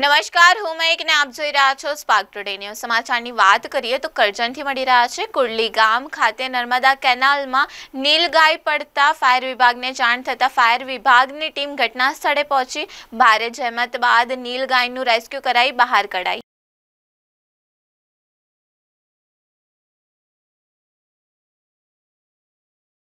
નમસ્કાર હું મૈક ને આપ જોઈ રહ્યા છો સ્પાર્ક ટુડે ન્યૂઝ સમાચારની વાત કરીએ તો કરજણથી મળી રહ્યા છે કુર્લી ગામ ખાતે નર્મદા કેનાલમાં નીલગાય પડતા ફાયર વિભાગને જાણ થતાં ફાયર વિભાગની ટીમ ઘટના સ્થળે પહોંચી ભારે જહેમત બાદ નીલગાયનું રેસ્ક્યુ કરાઈ બહાર કઢાઈ